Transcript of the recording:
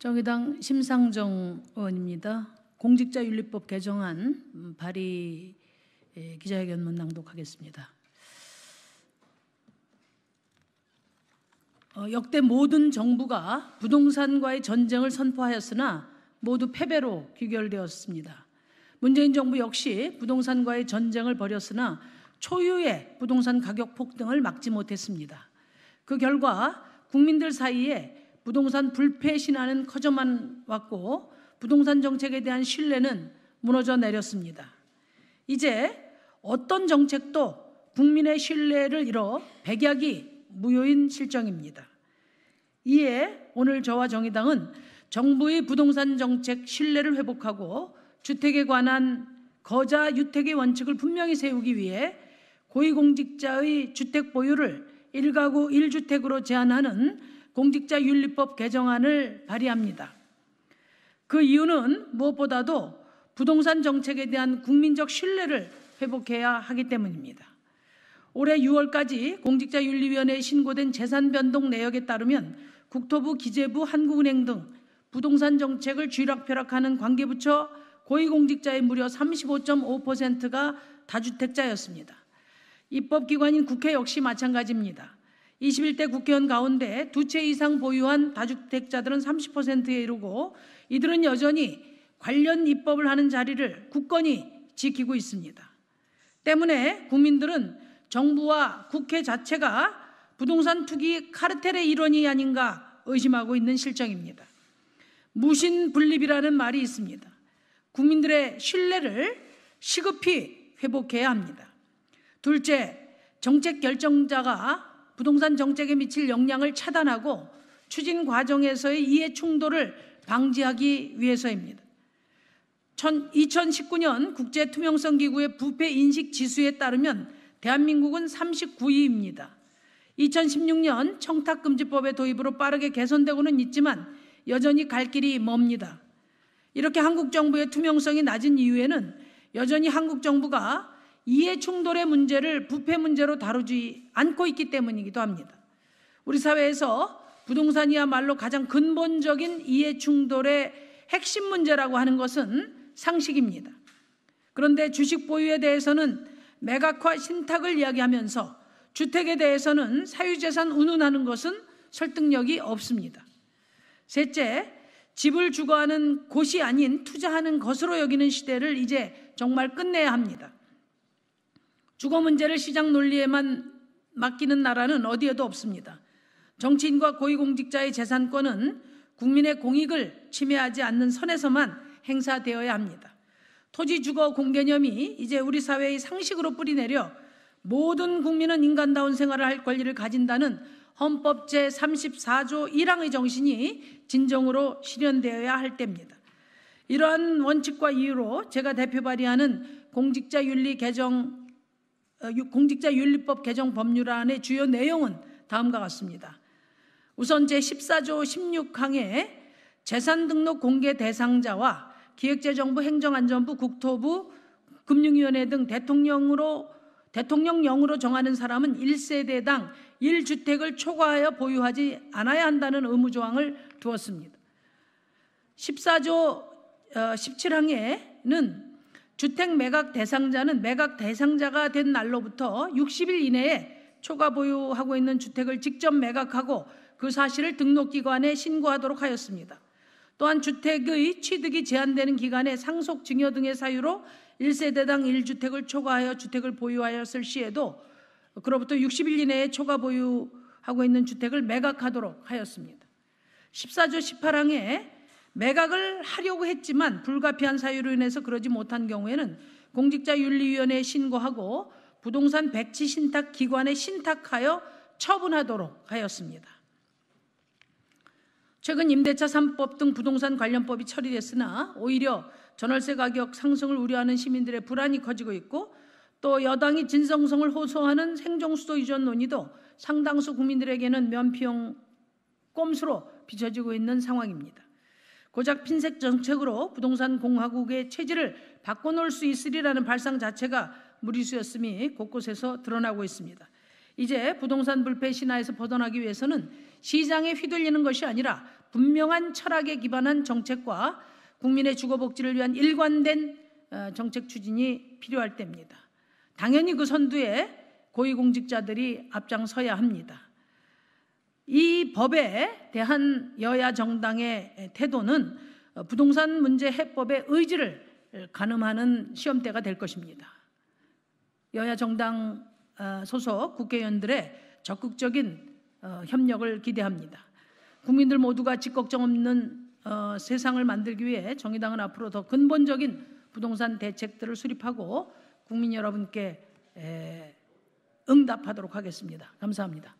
정의당 심상정 의원입니다. 공직자윤리법 개정안 음, 발의 예, 기자회견문 낭독하겠습니다. 어, 역대 모든 정부가 부동산과의 전쟁을 선포하였으나 모두 패배로 귀결되었습니다. 문재인 정부 역시 부동산과의 전쟁을 벌였으나 초유의 부동산 가격 폭등을 막지 못했습니다. 그 결과 국민들 사이에 부동산 불패 신화는 커져만 왔고 부동산 정책에 대한 신뢰는 무너져 내렸습니다. 이제 어떤 정책도 국민의 신뢰를 잃어 백약이 무효인 실정입니다. 이에 오늘 저와 정의당은 정부의 부동산 정책 신뢰를 회복하고 주택에 관한 거자 유택의 원칙을 분명히 세우기 위해 고위공직자의 주택 보유를 1가구 1주택으로 제한하는 공직자윤리법 개정안을 발의합니다. 그 이유는 무엇보다도 부동산 정책에 대한 국민적 신뢰를 회복해야 하기 때문입니다. 올해 6월까지 공직자윤리위원회에 신고된 재산 변동 내역에 따르면 국토부, 기재부, 한국은행 등 부동산 정책을 쥐락펴락하는 관계부처 고위공직자의 무려 35.5%가 다주택자였습니다. 입법기관인 국회 역시 마찬가지입니다. 21대 국회의원 가운데 두 채 이상 보유한 다주택자들은 30%에 이르고 이들은 여전히 관련 입법을 하는 자리를 굳건히 지키고 있습니다. 때문에 국민들은 정부와 국회 자체가 부동산 투기 카르텔의 일원이 아닌가 의심하고 있는 실정입니다. 무신 분립이라는 말이 있습니다. 국민들의 신뢰를 시급히 회복해야 합니다. 둘째, 정책 결정자가 부동산 정책에 미칠 영향을 차단하고 추진 과정에서의 이해 충돌을 방지하기 위해서입니다. 2019년 국제투명성기구의 부패 인식 지수에 따르면 대한민국은 39위입니다. 2016년 청탁금지법의 도입으로 빠르게 개선되고는 있지만 여전히 갈 길이 멉니다. 이렇게 한국 정부의 투명성이 낮은 이유에는 여전히 한국 정부가 이해 충돌의 문제를 부패 문제로 다루지 않고 있기 때문이기도 합니다. 우리 사회에서 부동산이야말로 가장 근본적인 이해 충돌의 핵심 문제라고 하는 것은 상식입니다. 그런데 주식 보유에 대해서는 매각화 신탁을 이야기하면서 주택에 대해서는 사유재산 운운하는 것은 설득력이 없습니다. 셋째, 집을 주거하는 곳이 아닌 투자하는 것으로 여기는 시대를 이제 정말 끝내야 합니다. 주거 문제를 시장 논리에만 맡기는 나라는 어디에도 없습니다. 정치인과 고위공직자의 재산권은 국민의 공익을 침해하지 않는 선에서만 행사되어야 합니다. 토지 주거 공개념이 이제 우리 사회의 상식으로 뿌리내려 모든 국민은 인간다운 생활을 할 권리를 가진다는 헌법 제34조 1항의 정신이 진정으로 실현되어야 할 때입니다. 이러한 원칙과 이유로 제가 대표 발의하는 공직자 윤리 개정 어, 공직자윤리법 개정 법률안의 주요 내용은 다음과 같습니다. 우선 제14조 16항에 재산 등록 공개 대상자와 기획재정부 행정안전부 국토부 금융위원회 등 대통령으로 대통령령으로 정하는 사람은 1세대당 1주택을 초과하여 보유하지 않아야 한다는 의무 조항을 두었습니다. 14조 17항에는 어, 주택 매각 대상자는 매각 대상자가 된 날로부터 60일 이내에 초과 보유하고 있는 주택을 직접 매각하고 그 사실을 등록기관에 신고하도록 하였습니다. 또한 주택의 취득이 제한되는 기간에 상속 증여 등의 사유로 1세대당 1주택을 초과하여 주택을 보유하였을 시에도 그로부터 60일 이내에 초과 보유하고 있는 주택을 매각하도록 하였습니다. 14조 18항에 매각을 하려고 했지만 불가피한 사유로 인해서 그러지 못한 경우에는 공직자윤리위원회에 신고하고 부동산 백지 신탁 기관에 신탁하여 처분하도록 하였습니다. 최근 임대차 3법 등 부동산 관련법이 처리됐으나 오히려 전월세 가격 상승을 우려하는 시민들의 불안이 커지고 있고 또 여당이 진성성을 호소하는 생존수도 이전 논의도 상당수 국민들에게는 면피용 꼼수로 비춰지고 있는 상황입니다. 고작 핀셋 정책으로 부동산 공화국의 체질을 바꿔놓을 수 있으리라는 발상 자체가 무리수였음이 곳곳에서 드러나고 있습니다. 이제 부동산 불패 신화에서 벗어나기 위해서는 시장에 휘둘리는 것이 아니라 분명한 철학에 기반한 정책과 국민의 주거복지를 위한 일관된 어, 정책 추진이 필요할 때입니다. 당연히 그 선두에 고위공직자들이 앞장서야 합니다. 법에 대한 여야 정당의 태도는 부동산 문제 해법의 의지를 가늠하는 시험대가 될 것입니다. 여야 정당 어, 소속 국회의원들의 적극적인 어, 협력을 기대합니다. 국민들 모두가 직걱정 없는 어, 세상을 만들기 위해 정의당은 앞으로 더 근본적인 부동산 대책들을 수립하고 국민 여러분께 응답하도록 하겠습니다. 감사합니다.